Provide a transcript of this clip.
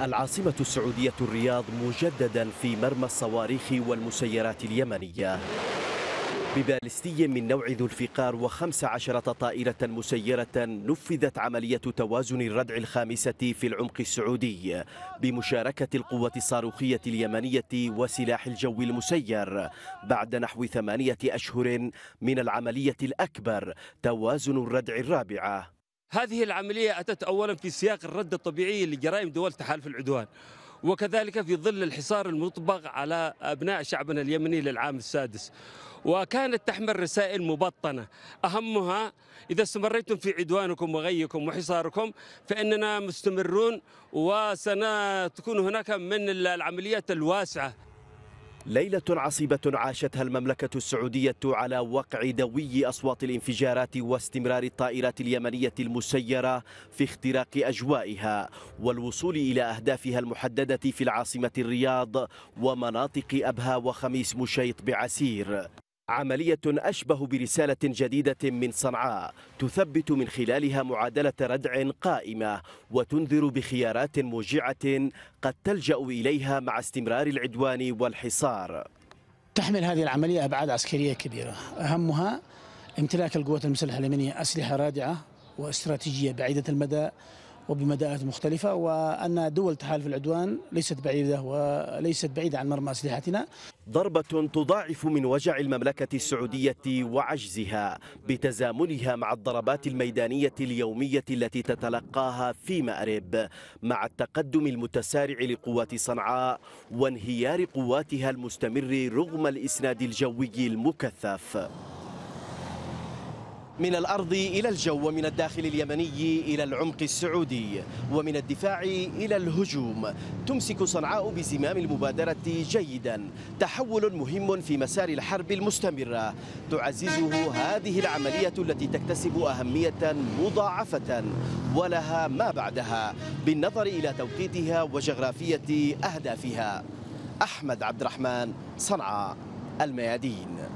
العاصمة السعودية الرياض مجددا في مرمى الصواريخ والمسيرات اليمنية ببالستي من نوع ذو الفقار وخمس عشرة طائرة مسيرة نفذت عملية توازن الردع الخامسة في العمق السعودي بمشاركة القوة الصاروخية اليمنية وسلاح الجو المسير بعد نحو ثمانية أشهر من العملية الأكبر توازن الردع الرابعة هذه العملية أتت أولا في سياق الرد الطبيعي لجرائم دول تحالف العدوان وكذلك في ظل الحصار المطبق على أبناء شعبنا اليمني للعام السادس وكانت تحمل رسائل مبطنة أهمها إذا استمريتم في عدوانكم وغيكم وحصاركم فإننا مستمرون وسنتكون هناك من العمليات الواسعة ليلة عصيبة عاشتها المملكة السعودية على وقع دوي أصوات الانفجارات واستمرار الطائرات اليمنية المسيرة في اختراق أجوائها والوصول إلى أهدافها المحددة في العاصمة الرياض ومناطق أبها وخميس مشيط بعسير عملية أشبه برسالة جديدة من صنعاء تثبت من خلالها معادلة ردع قائمة وتنذر بخيارات موجعة قد تلجأ إليها مع استمرار العدوان والحصار تحمل هذه العملية أبعاد عسكرية كبيرة أهمها امتلاك القوات المسلحة اليمنية أسلحة رادعة واستراتيجية بعيدة المدى وبمدائات مختلفة وأن دول تحالف العدوان ليست بعيدة وليست بعيدة عن مرمى أسلحتنا ضربة تضاعف من وجع المملكة السعودية وعجزها بتزامنها مع الضربات الميدانية اليومية التي تتلقاها في مأرب مع التقدم المتسارع لقوات صنعاء وانهيار قواتها المستمر رغم الإسناد الجوي المكثف من الأرض إلى الجو ومن الداخل اليمني إلى العمق السعودي ومن الدفاع إلى الهجوم تمسك صنعاء بزمام المبادرة جيدا تحول مهم في مسار الحرب المستمرة تعززه هذه العملية التي تكتسب أهمية مضاعفة ولها ما بعدها بالنظر إلى توقيتها وجغرافية أهدافها أحمد عبد الرحمن صنعاء الميادين